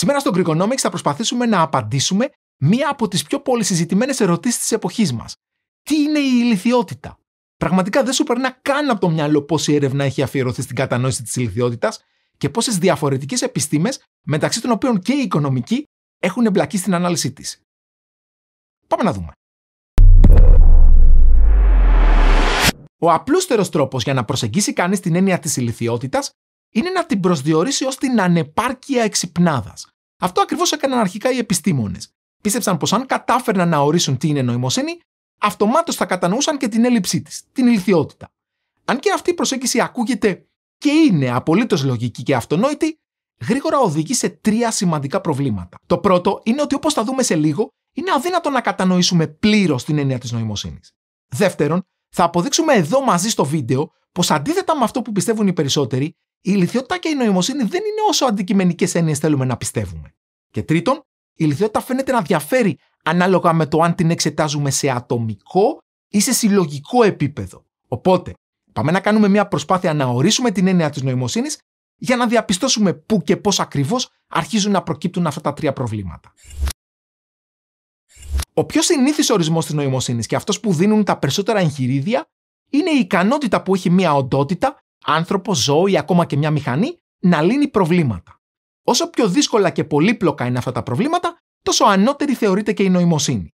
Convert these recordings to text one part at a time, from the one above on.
Σήμερα στο Greekonomics θα προσπαθήσουμε να απαντήσουμε μία από τις πιο πολύ συζητημένε ερωτήσεις της εποχής μας. Τι είναι η ηλικιότητα. Πραγματικά δεν σου περνά καν από το μυαλό πόση έρευνα έχει αφιερωθεί στην κατανόηση της ηλικιότητας και πόσες διαφορετικές επιστήμες, μεταξύ των οποίων και οι οικονομικοί, έχουν εμπλακεί στην ανάλυση της. Πάμε να δούμε. Ο απλούστερος τρόπος για να προσεγγίσει κανείς την έννοια της ηλικιότητας είναι να την προσδιορίσει ως την ανεπάρκεια εξυπνάδας. Αυτό ακριβώς έκαναν αρχικά οι επιστήμονες. Πίστεψαν πως αν κατάφερναν να ορίσουν τι είναι νοημοσύνη, αυτομάτως θα κατανοούσαν και την έλλειψή της, την ηλθιότητα. Αν και αυτή η προσέγγιση ακούγεται και είναι απολύτως λογική και αυτονόητη, γρήγορα οδηγεί σε τρία σημαντικά προβλήματα. Το πρώτο είναι ότι όπως θα δούμε σε λίγο, είναι αδύνατο να κατανοήσουμε πλήρως την έννοια της νοημοσύνης. Δεύτερον, θα αποδείξουμε εδώ μαζί στο βίντεο πως αντίθετα με αυτό που πιστεύουν οι περισσότεροι, η λιθιότητα και η νοημοσύνη δεν είναι όσο αντικειμενικές έννοιες θέλουμε να πιστεύουμε. Και τρίτον, η λιθιότητα φαίνεται να διαφέρει ανάλογα με το αν την εξετάζουμε σε ατομικό ή σε συλλογικό επίπεδο. Οπότε, πάμε να κάνουμε μια προσπάθεια να ορίσουμε την έννοια της νοημοσύνης για να διαπιστώσουμε πού και πώς ακριβώς αρχίζουν να προκύπτουν αυτά τα τρία προβλήματα. Ο πιο συνήθις ορισμός της νοημοσύνης και αυτός που δίνουν τα περισσότερα εγχειρίδια είναι η ικανότητα που έχει μια οντότητα άνθρωπο, ζώο ή ακόμα και μια μηχανή να λύνει προβλήματα. Όσο πιο δύσκολα και πολύπλοκα είναι αυτά τα προβλήματα, τόσο ανώτερη θεωρείται και η νοημοσύνη.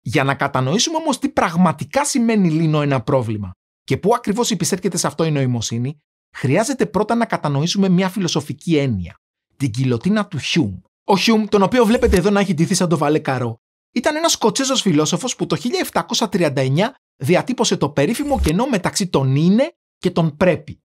Για να κατανοήσουμε όμως τι πραγματικά σημαίνει λύνω ένα πρόβλημα και πού ακριβώς υπησέρχεται σε αυτό η νοημοσύνη, χρειάζεται πρώτα να κατανοήσουμε μια φιλοσοφική έννοια, την κοιλωτίνα του Χιούμ. Ο Χιούμ, τον οποίο βλέπετε εδώ να έχει ντυθεί σαν το Βαλέ Καρό, ήταν ένας Σκοτσέζος φιλόσοφος που το 1739 διατύπωσε το περίφημο κενό μεταξύ των είναι και των πρέπει.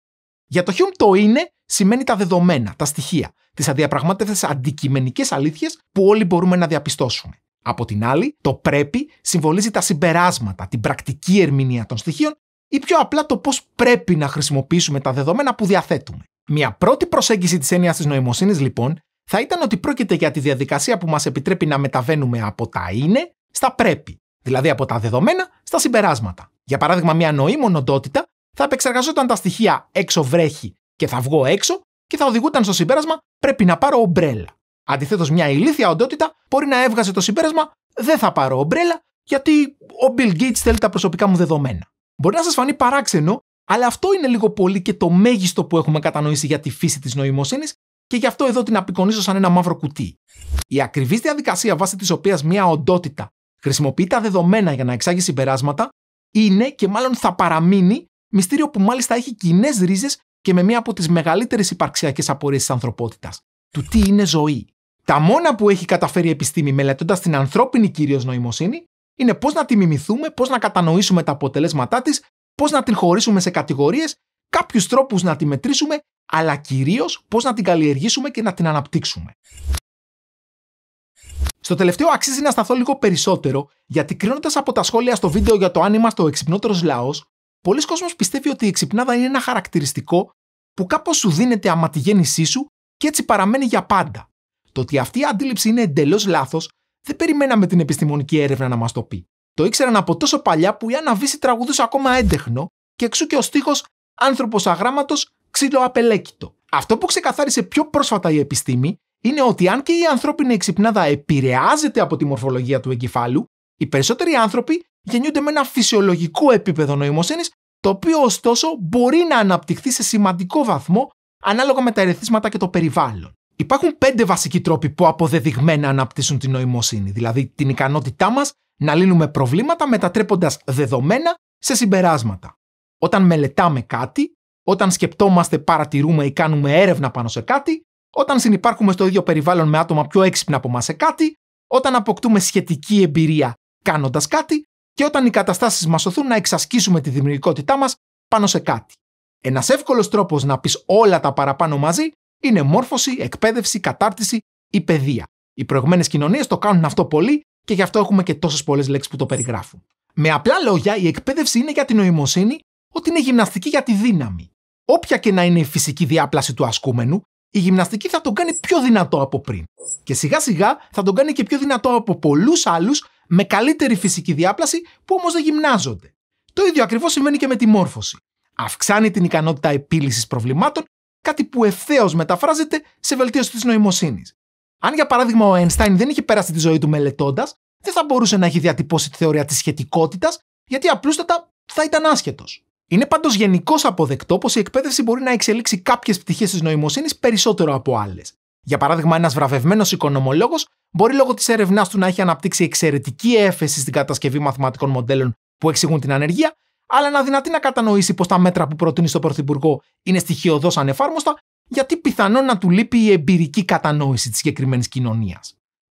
Για το Hume το είναι σημαίνει τα δεδομένα, τα στοιχεία, τις αδιαπραγμάτευτες αντικειμενικές αλήθειες που όλοι μπορούμε να διαπιστώσουμε. Από την άλλη, το πρέπει συμβολίζει τα συμπεράσματα, την πρακτική ερμηνεία των στοιχείων ή πιο απλά το πώς πρέπει να χρησιμοποιήσουμε τα δεδομένα που διαθέτουμε. Μια πρώτη προσέγγιση της έννοιας της νοημοσύνης, λοιπόν, θα ήταν ότι πρόκειται για τη διαδικασία που μας επιτρέπει να μεταβαίνουμε από τα είναι στα πρέπει, δηλαδή από τα δεδομένα στα συμπεράσματα. Για παράδειγμα, μια νοήμων οντότητα θα επεξεργαζόταν τα στοιχεία έξω βρέχει και θα βγω έξω και θα οδηγούταν στο συμπέρασμα πρέπει να πάρω ομπρέλα. Αντιθέτως, μια ηλίθια οντότητα μπορεί να έβγαζε το συμπέρασμα δεν θα πάρω ομπρέλα γιατί ο Bill Gates θέλει τα προσωπικά μου δεδομένα. Μπορεί να σας φανεί παράξενο, αλλά αυτό είναι λίγο πολύ και το μέγιστο που έχουμε κατανοήσει για τη φύση της νοημοσύνης και γι' αυτό εδώ την απεικονίζω σαν ένα μαύρο κουτί. Η ακριβής διαδικασία βάσει της οποίας μια οντότητα χρησιμοποιεί τα δεδομένα για να εξάγει συμπεράσματα είναι και μάλλον θα παραμείνει Μυστήριο που μάλιστα έχει κοινές ρίζες και με μία από τις μεγαλύτερες υπαρξιακές απορίες της ανθρωπότητας. Του τι είναι ζωή. Τα μόνα που έχει καταφέρει η επιστήμη μελετώντας την ανθρώπινη κυρίως νοημοσύνη είναι πώς να τη μιμηθούμε, πώς να κατανοήσουμε τα αποτελέσματά της, πώς να την χωρίσουμε σε κατηγορίες, κάποιους τρόπους να τη μετρήσουμε, αλλά κυρίως πώς να την καλλιεργήσουμε και να την αναπτύξουμε. Στο τελευταίο αξίζει να σταθώ λίγο περισσότερο, γιατί κρίνοντας από τα σχόλια στο βίντεο για το είμαστε στο εξυπνότερος λαός, πολλοί κόσμος πιστεύει ότι η ξυπνάδα είναι ένα χαρακτηριστικό που κάπως σου δίνεται άμα τη γέννησή σου και έτσι παραμένει για πάντα. Το ότι αυτή η αντίληψη είναι εντελώς λάθος δεν περιμέναμε την επιστημονική έρευνα να μας το πει. Το ήξεραν από τόσο παλιά που η Άννα τραγουδούσε ακόμα έντεχνο και εξού και ο στίχος Άνθρωπος αγράμματος, ξύλο απελέκητο. Αυτό που ξεκαθάρισε πιο πρόσφατα η επιστήμη είναι ότι αν και η ανθρώπινη εξυπνάδα επηρεάζεται από τη μορφολογία του εγκεφάλου, οι περισσότεροι άνθρωποι γεννιούνται με ένα φυσιολογικό επίπεδο νοημοσύνης το οποίο ωστόσο μπορεί να αναπτυχθεί σε σημαντικό βαθμό ανάλογα με τα ερεθίσματα και το περιβάλλον. Υπάρχουν πέντε βασικοί τρόποι που αποδεδειγμένα αναπτύσσουν την νοημοσύνη, δηλαδή την ικανότητά μας να λύνουμε προβλήματα μετατρέποντας δεδομένα σε συμπεράσματα. Όταν μελετάμε κάτι, όταν σκεπτόμαστε, παρατηρούμε ή κάνουμε έρευνα πάνω σε κάτι, όταν συνεπάρχουμε στο ίδιο περιβάλλον με άτομα πιο έξυπνα από εμάς σε κάτι, όταν αποκτούμε σχετική εμπειρία κάνοντας κάτι και όταν οι καταστάσεις μας σωθούν να εξασκήσουμε τη δημιουργικότητά μας πάνω σε κάτι. Ένας εύκολος τρόπος να πεις όλα τα παραπάνω μαζί είναι μόρφωση, εκπαίδευση, κατάρτιση ή παιδεία. Οι προηγμένες κοινωνίες το κάνουν αυτό πολύ και γι' αυτό έχουμε και τόσες πολλές λέξεις που το περιγράφουν. Με απλά λόγια, η εκπαίδευση είναι για την νοημοσύνη ότι είναι γυμναστική για τη δύναμη. Όποια και να είναι η φυσική διάπλαση του ασκούμενου, η γυμναστική θα τον κάνει πιο δυνατό από πριν. Και σιγά σιγά θα τον κάνει και πιο δυνατό από πολλούς άλλους με καλύτερη φυσική διάπλαση που όμως δεν γυμνάζονται. Το ίδιο ακριβώς συμβαίνει και με τη μόρφωση. Αυξάνει την ικανότητα επίλυσης προβλημάτων, κάτι που ευθέως μεταφράζεται σε βελτίωση της νοημοσύνης. Αν για παράδειγμα ο Einstein δεν είχε πέρασει τη ζωή του μελετώντας, δεν θα μπορούσε να έχει διατυπώσει τη θεωρία της σχετικότητας, γιατί απλούστατα θα ήταν άσχετος. Είναι πάντως γενικώς αποδεκτό πως η εκπαίδευση μπορεί να εξελίξει κάποιες πτυχές της νοημοσύνης περισσότερο από άλλες. Για παράδειγμα, ένας βραβευμένος οικονομολόγος μπορεί λόγω της έρευνάς του να έχει αναπτύξει εξαιρετική έφεση στην κατασκευή μαθηματικών μοντέλων που εξηγούν την ανεργία, αλλά να δυνατεί να κατανοήσει πως τα μέτρα που προτείνει στον Πρωθυπουργό είναι στοιχειοδός ανεφάρμοστα, γιατί πιθανόν να του λείπει η εμπειρική κατανόηση της συγκεκριμένης κοινωνίας.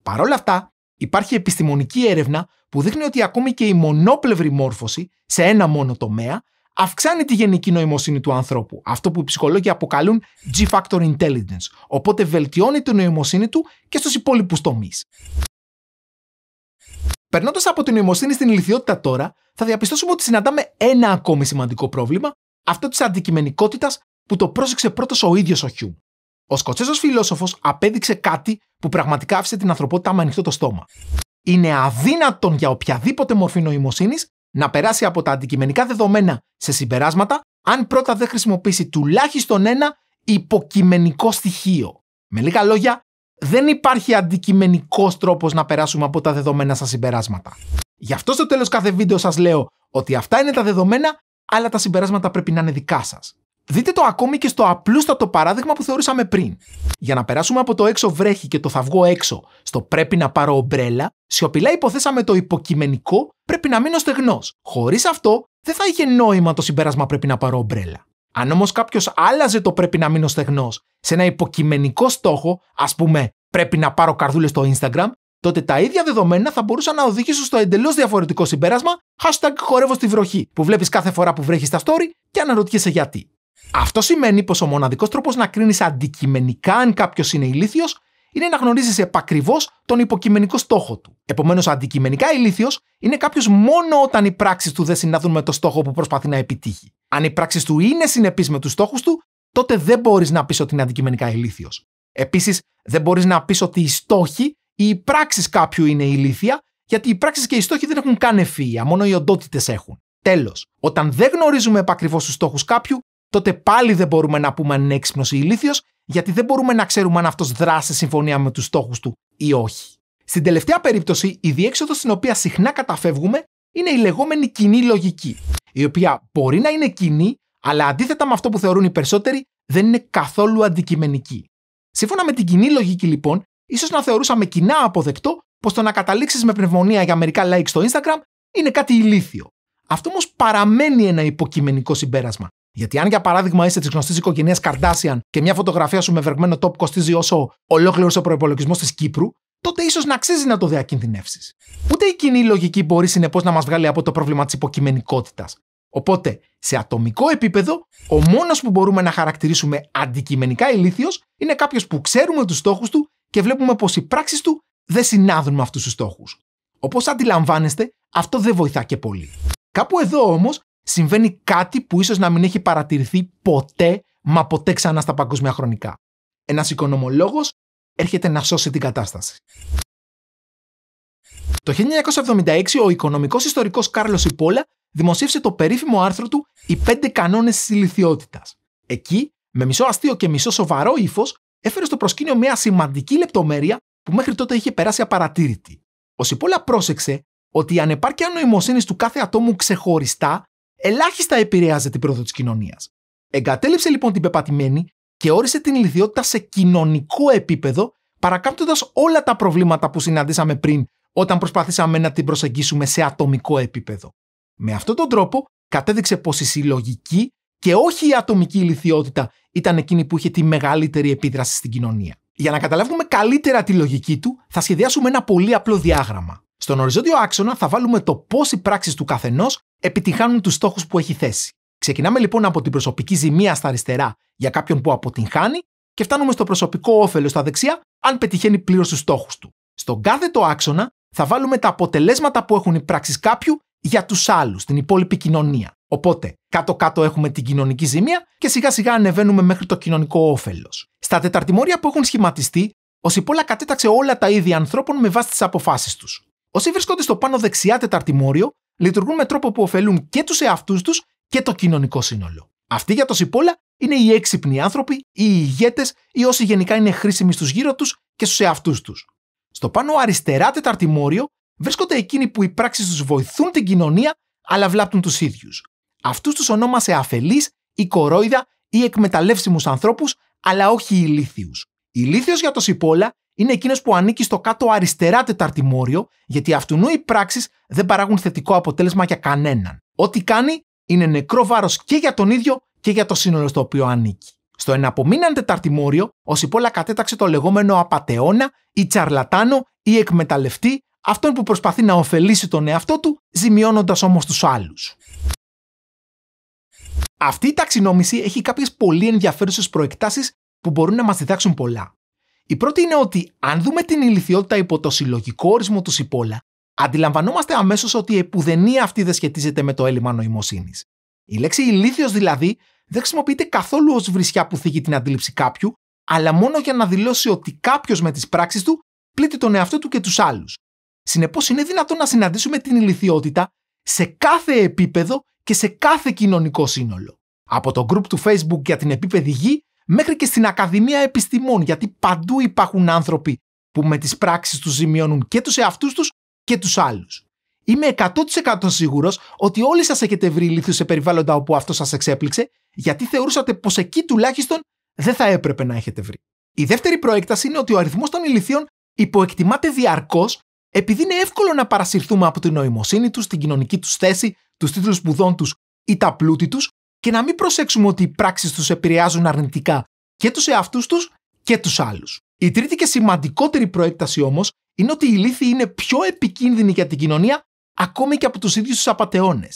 Παρ' όλα αυτά, υπάρχει επιστημονική έρευνα που δείχνει ότι ακόμη και η μονόπλευρη μόρφωση σε ένα μόνο τομέα αυξάνει τη γενική νοημοσύνη του ανθρώπου. Αυτό που οι ψυχολόγοι αποκαλούν G-factor intelligence. Οπότε βελτιώνει τη νοημοσύνη του και στους υπόλοιπους τομείς. Περνώντας από την νοημοσύνη στην ηλικιότητα τώρα, θα διαπιστώσουμε ότι συναντάμε ένα ακόμη σημαντικό πρόβλημα, αυτό της αντικειμενικότητας που το πρόσεξε πρώτος ο ίδιος ο Χιούμ. Ο Σκοτσέζος φιλόσοφος απέδειξε κάτι που πραγματικά άφησε την ανθρωπότητα με ανοιχτό το στόμα. Είναι αδύνατον για οποιαδήποτε μορφή νοημοσύνης να περάσει από τα αντικειμενικά δεδομένα σε συμπεράσματα αν πρώτα δεν χρησιμοποιήσει τουλάχιστον ένα υποκειμενικό στοιχείο. Με λίγα λόγια, δεν υπάρχει αντικειμενικός τρόπος να περάσουμε από τα δεδομένα στα συμπεράσματα. Γι' αυτό στο τέλος κάθε βίντεο σας λέω ότι αυτά είναι τα δεδομένα, αλλά τα συμπεράσματα πρέπει να είναι δικά σας. Δείτε το ακόμη και στο απλούστατο παράδειγμα που θεωρήσαμε πριν. Για να περάσουμε από το έξω βρέχει και το θα βγω έξω στο πρέπει να πάρω ομπρέλα, σιωπηλά υποθέσαμε το υποκειμενικό πρέπει να μείνω στεγνός. Χωρίς αυτό δεν θα είχε νόημα το συμπέρασμα πρέπει να πάρω ομπρέλα. Αν όμως κάποιος άλλαζε το πρέπει να μείνω στεγνός σε ένα υποκειμενικό στόχο, ας πούμε πρέπει να πάρω καρδούλες στο Instagram, τότε τα ίδια δεδομένα θα μπορούσαν να οδηγήσουν στο εντελώς διαφορετικό συμπέρασμα hashtag χορεύω στη βροχή που βλέπεις κάθε φορά που βρέχεις τα story και αναρωτιέσαι γιατί. Αυτό σημαίνει πως ο μοναδικός τρόπος να κρίνεις αντικειμενικά αν κάποιος είναι ηλίθιος είναι να γνωρίζεις επακριβώς τον υποκειμενικό στόχο του. Επομένως, αντικειμενικά ηλίθιος είναι κάποιος μόνο όταν οι πράξεις του δεν συνάδουν με το στόχο που προσπαθεί να επιτύχει. Αν οι πράξεις του είναι συνεπείς με τους στόχους του, τότε δεν μπορείς να πεις ότι είναι αντικειμενικά ηλίθιος. Επίσης, δεν μπορείς να πεις ότι οι στόχοι ή οι πράξεις κάποιου είναι ηλίθια, γιατί οι πράξεις και οι στόχοι δεν έχουν καν ευφυα, μόνο οι οντότητες έχουν. Τέλος, όταν δεν γνωρίζουμε επακριβώς τους στόχους κάποιου, τότε πάλι δεν μπορούμε να πούμε αν είναι έξυπνος ή ηλίθιος, γιατί δεν μπορούμε να ξέρουμε αν αυτός δράσει συμφωνία με τους στόχους του ή όχι. Στην τελευταία περίπτωση, η διέξοδος στην οποία συχνά καταφεύγουμε είναι η λεγόμενη κοινή λογική, η οποία μπορεί να είναι κοινή, αλλά αντίθετα με αυτό που θεωρούν οι περισσότεροι, δεν είναι καθόλου αντικειμενική. Σύμφωνα με την κοινή λογική, λοιπόν, ίσως να θεωρούσαμε κοινά αποδεκτό πως το να καταλήξεις με πνευμονία για μερικά like στο Instagram είναι κάτι ηλίθιο. Αυτό όμως παραμένει ένα υποκειμενικό συμπέρασμα, γιατί αν για παράδειγμα είσαι της γνωστής οικογένειας Καρδάσιαν και μια φωτογραφία σου με βρεγμένο τόπο κοστίζει όσο ολόκληρος ο προπολογισμό της Κύπρου, τότε ίσως να αξίζει να το διακινδυνεύσεις. Ούτε η κοινή λογική μπορεί συνεπώς να μας βγάλει από το πρόβλημα της υποκειμενικότητας. Οπότε, σε ατομικό επίπεδο, ο μόνος που μπορούμε να χαρακτηρίσουμε αντικειμενικά ηλίθιος είναι κάποιος που ξέρουμε τους στόχους του και βλέπουμε πως οι πράξεις του δεν συνάδουν με αυτούς τους στόχους. Όπως αντιλαμβάνεστε, αυτό δεν βοηθά και πολύ. Κάπου εδώ όμως συμβαίνει κάτι που ίσως να μην έχει παρατηρηθεί ποτέ, μα ποτέ ξανά στα παγκόσμια χρονικά. Ένας οικονομολόγος έρχεται να σώσει την κατάσταση. Το 1976 ο οικονομικός ιστορικός Κάρλος Ιπόλα δημοσίευσε το περίφημο άρθρο του «Οι πέντε κανόνες της ηλικιότητας». Εκεί, με μισό αστείο και μισό σοβαρό ύφος, έφερε στο προσκήνιο μια σημαντική λεπτομέρεια που μέχρι τότε είχε περάσει απαρατήρητη. Ο Σιπόλα πρόσεξε ότι η ανεπάρκεια νοημοσύνης του κάθε ατόμου ξεχωριστά ελάχιστα επηρέαζε την πρόοδο της κοινωνίας. Εγκατέλειψε λοιπόν την πεπατημένη και όρισε την ηλικιότητα σε κοινωνικό επίπεδο, παρακάμπτοντας όλα τα προβλήματα που συναντήσαμε πριν όταν προσπαθήσαμε να την προσεγγίσουμε σε ατομικό επίπεδο. Με αυτόν τον τρόπο, κατέδειξε πως η συλλογική και όχι η ατομική ηλικιότητα ήταν εκείνη που είχε τη μεγαλύτερη επίδραση στην κοινωνία. Για να καταλάβουμε καλύτερα τη λογική του, θα σχεδιάσουμε ένα πολύ απλό διάγραμμα. Στον οριζόντιο άξονα θα βάλουμε το πώς οι πράξεις του καθενός επιτυχάνουν τους στόχους που έχει θέσει. Ξεκινάμε λοιπόν από την προσωπική ζημία στα αριστερά για κάποιον που αποτυγχάνει και φτάνουμε στο προσωπικό όφελος στα δεξιά αν πετυχαίνει πλήρως τους στόχους του. Στον κάθετο άξονα θα βάλουμε τα αποτελέσματα που έχουν οι πράξεις κάποιου για τους άλλους, την υπόλοιπη κοινωνία. Οπότε, κάτω-κάτω έχουμε την κοινωνική ζημία και σιγά-σιγά ανεβαίνουμε μέχρι το κοινωνικό όφελος. Στα τεταρτημόρια που έχουν σχηματιστεί, ο Σιπόλα κατέταξε όλα τα είδη ανθρώπων με βάση τις αποφάσεις τους. Όσοι βρίσκονται στο πάνω δεξιά τεταρτημόριο λειτουργούν με τρόπο που ωφελούν και τους εαυτούς τους και το κοινωνικό σύνολο. Αυτοί για το Σιπόλα είναι οι έξυπνοι άνθρωποι, οι ηγέτες ή όσοι γενικά είναι χρήσιμοι στους γύρω τους και στους εαυτούς τους. Στο πάνω αριστερά τεταρτημόριο βρίσκονται εκείνοι που οι πράξεις τους βοηθούν την κοινωνία αλλά βλάπτουν τους ίδιους. Αυτούς τους ονόμασε αφελείς ή κορόιδα ή εκμεταλλεύσιμους ανθρώπους, αλλά όχι ηλίθιους. Ηλίθιος για το Σιπόλα είναι εκείνο που ανήκει στο κάτω αριστερά τεταρτημόριο, γιατί αυτουνού οι πράξεις δεν παράγουν θετικό αποτέλεσμα για κανέναν. Ό,τι κάνει είναι νεκρό βάρος και για τον ίδιο και για το σύνολο στο οποίο ανήκει. Στο εναπομείναν τεταρτημόριο, ο Σιπόλα κατέταξε το λεγόμενο απαταιώνα ή τσαρλατάνο ή εκμεταλλευτή, αυτόν που προσπαθεί να ωφελήσει τον εαυτό του, ζημιώνοντας όμως τους άλλους. Αυτή η ταξινόμηση έχει κάποιες πολύ ενδιαφέρουσες προεκτάσεις που μπορούν να μας διδάξουν πολλά. Η πρώτη είναι ότι αν δούμε την ηλικιότητα υπό το συλλογικό ορισμό του Σιπόλα, αντιλαμβανόμαστε αμέσως ότι η επουδενή αυτή δεν σχετίζεται με το έλλειμμα νοημοσύνης. Η λέξη ηλίθιος δηλαδή δεν χρησιμοποιείται καθόλου ως βρισιά που θίγει την αντίληψη κάποιου, αλλά μόνο για να δηλώσει ότι κάποιος με τις πράξεις του πλήττει τον εαυτό του και τους άλλους. Συνεπώς, είναι δυνατόν να συναντήσουμε την ηλικιότητα σε κάθε επίπεδο και σε κάθε κοινωνικό σύνολο. Από το group του Facebook για την επίπεδη γη μέχρι και στην Ακαδημία Επιστημών, γιατί παντού υπάρχουν άνθρωποι που με τις πράξεις τους ζημιώνουν και τους εαυτούς τους και τους άλλους. Είμαι 100% σίγουρος ότι όλοι σας έχετε βρει ηλίθιους σε περιβάλλοντα όπου αυτό σας εξέπληξε, γιατί θεωρούσατε πως εκεί τουλάχιστον δεν θα έπρεπε να έχετε βρει. Η δεύτερη προέκταση είναι ότι ο αριθμός των ηλίθιων υποεκτιμάται διαρκώς επειδή είναι εύκολο να παρασυρθούμε από την νοημοσύνη τους, την κοινωνική τους θέση, τους τίτλους σπουδών τους ή τα πλούτη τους και να μην προσέξουμε ότι οι πράξεις τους επηρεάζουν αρνητικά και τους εαυτούς τους και τους άλλους. Η τρίτη και σημαντικότερη προέκταση όμως είναι ότι η λύθη είναι πιο επικίνδυνη για την κοινωνία ακόμη και από τους ίδιους τους απαταιώνες.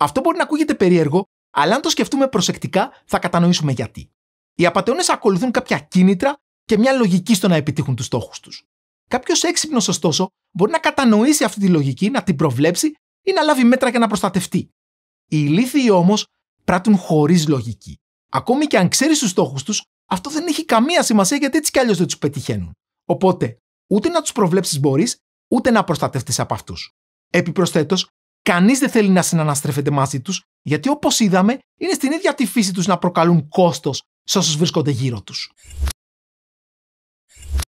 Αυτό μπορεί να ακούγεται περίεργο, αλλά αν το σκεφτούμε προσεκτικά θα κατανοήσουμε γιατί. Οι απαταιώνες ακολουθούν κάποια κίνητρα και μια λογική στο να επιτύχουν τους στόχους τους. Κάποιος έξυπνος, ωστόσο, μπορεί να κατανοήσει αυτή τη λογική, να την προβλέψει ή να λάβει μέτρα για να προστατευτεί. Οι ηλίθιοι όμως πράττουν χωρίς λογική. Ακόμη και αν ξέρεις τους στόχους τους, αυτό δεν έχει καμία σημασία γιατί έτσι κι αλλιώς δεν τους πετυχαίνουν. Οπότε, ούτε να τους προβλέψεις μπορείς, ούτε να προστατευτεί από αυτούς. Επιπροσθέτως, κανείς δεν θέλει να συναναστρέφεται μαζί τους, γιατί όπως είδαμε, είναι στην ίδια τη φύση τους να προκαλούν κόστος σε όσους βρίσκονται γύρω τους.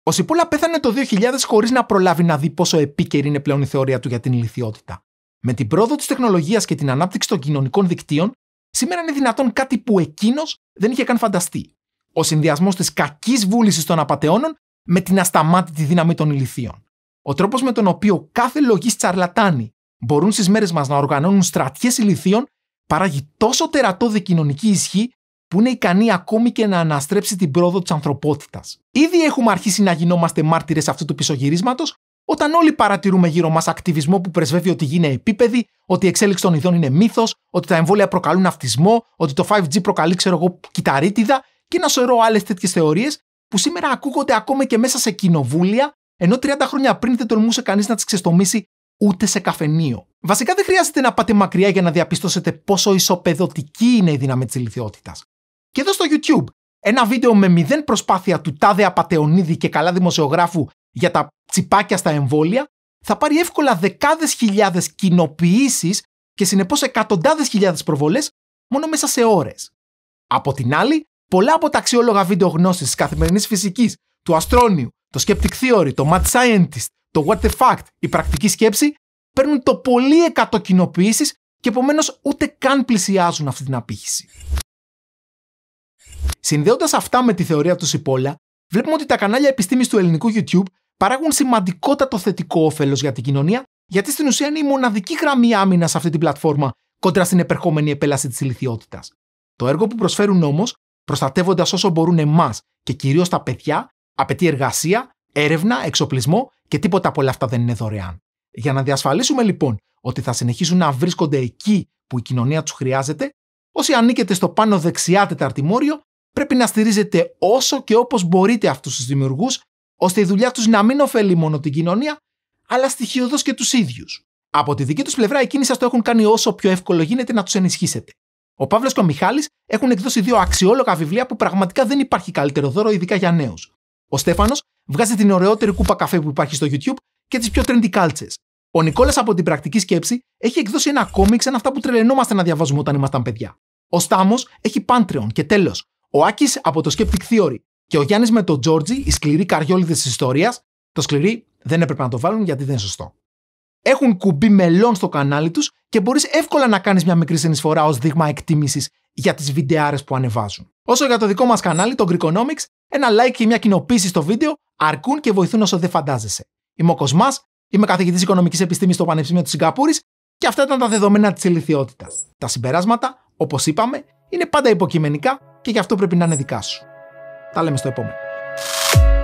Ο Σιπόλα πέθανε το 2000 χωρίς να προλάβει να δει πόσο επίκαιρη είναι πλέον η θεωρία του για την ηλικιότητα. Με την πρόοδο της τεχνολογίας και την ανάπτυξη των κοινωνικών δικτύων, σήμερα είναι δυνατόν κάτι που εκείνος δεν είχε καν φανταστεί. Ο συνδυασμός της κακής βούλησης των απαταιώνων με την ασταμάτητη δύναμη των ηλικίων. Ο τρόπος με τον οποίο κάθε λογής τσαρλατάνη μπορούν στις μέρες μας να οργανώνουν στρατιές ηλικίων παράγει τόσο τερατώδη κοινωνική ισχύ που είναι ικανή ακόμη και να αναστρέψει την πρόοδο της ανθρωπότητας. Ήδη έχουμε αρχίσει να γινόμαστε μάρτυρες αυτού του πισωγυρίσματος όταν όλοι παρατηρούμε γύρω μας ακτιβισμό που πρεσβεύει ότι γίνεται επίπεδη, ότι η εξέλιξη των ειδών είναι μύθος, ότι τα εμβόλια προκαλούν αυτισμό, ότι το 5G προκαλεί, ξέρω εγώ, κυταρίτιδα και ένα σωρό άλλες τέτοιες θεωρίες που σήμερα ακούγονται ακόμα και μέσα σε κοινοβούλια, ενώ 30 χρόνια πριν δεν τολμούσε κανείς να τις ξεστομίσει ούτε σε καφενείο. Βασικά δεν χρειάζεται να πάτε μακριά για να διαπιστώσετε πόσο ισοπεδωτική είναι η δύναμη της ηλικιότητας. Και εδώ στο YouTube, ένα βίντεο με μηδέν προσπάθεια του τάδε απαταιωνίδη και καλά δημοσιογράφου για τα τσιπάκια στα εμβόλια, θα πάρει εύκολα δεκάδες χιλιάδες κοινοποιήσεις και συνεπώς εκατοντάδες χιλιάδες προβολές μόνο μέσα σε ώρες. Από την άλλη, πολλά από τα αξιόλογα βίντεο γνώσης της καθημερινής φυσικής, του αστρόνιου, το skeptic theory, το mad scientist, το what the fact, η πρακτική σκέψη, παίρνουν το πολύ εκατό κοινοποιήσεις και επομένως ούτε καν πλησιάζουν αυτή την απήχηση. Συνδέοντας αυτά με τη θεωρία τους Σιπόλα, βλέπουμε ότι τα κανάλια επιστήμης του ελληνικού YouTube παράγουν σημαντικότατο θετικό όφελος για την κοινωνία, γιατί στην ουσία είναι η μοναδική γραμμή άμυνας σε αυτή την πλατφόρμα κόντρα στην επερχόμενη επέλαση της ηλικιότητας. Το έργο που προσφέρουν όμως, προστατεύοντας όσο μπορούν εμάς και κυρίως τα παιδιά, απαιτεί εργασία, έρευνα, εξοπλισμό και τίποτα από όλα αυτά δεν είναι δωρεάν. Για να διασφαλίσουμε λοιπόν ότι θα συνεχίσουν να βρίσκονται εκεί που η κοινωνία τους χρειάζεται, όσοι ανήκετε στο πάνω δεξιά τεταρτημόριο πρέπει να στηρίζετε όσο και όπως μπορείτε αυτούς τους δημιουργούς, ώστε η δουλειά τους να μην ωφελεί μόνο την κοινωνία, αλλά στοιχειοδός και τους ίδιους. Από τη δική τους πλευρά, εκείνοι σας το έχουν κάνει όσο πιο εύκολο γίνεται να τους ενισχύσετε. Ο Παύλος και ο Μιχάλης έχουν εκδώσει δύο αξιόλογα βιβλία που πραγματικά δεν υπάρχει καλύτερο δώρο, ειδικά για νέους. Ο Στέφανος βγάζει την ωραιότερη κούπα καφέ που υπάρχει στο YouTube και τις πιο trendy κάλτσε. Ο Νικόλας από την πρακτική σκέψη έχει εκδώσει ένα κόμιξ σαν αυτά που τρελαινόμαστε να διαβάζουμε όταν ήμασταν παιδιά. Ο Στάμος έχει Patreon και τέλος. Ο Άκης από το Skeptic Theory και ο Γιάννης με τον Τζόρτζι, οι σκληροί καριόλιδε της ιστορίας. Το σκληροί δεν έπρεπε να το βάλουν γιατί δεν είναι σωστό. Έχουν κουμπί μελών στο κανάλι τους και μπορείς εύκολα να κάνεις μια μικρή συνεισφορά ως δείγμα εκτίμησης για τις βιντεάρες που ανεβάζουν. Όσο για το δικό μας κανάλι, το Greekonomics, ένα like και μια κοινοποίηση στο βίντεο αρκούν και βοηθούν όσο δεν φαντάζεσαι. Είμαι ο Κοσμάς, είμαι καθηγητής Οικονομικής Επιστήμης στο Πανεπιστήμιο της Σιγκαπούρης και αυτά ήταν τα δεδομένα της ηλικιότητας. Τα συμπεράσματα, όπως είπαμε, είναι πάντα υποκειμενικά και γι' αυτό πρέπει να είναι δικά σου. Τα λέμε στο επόμενο.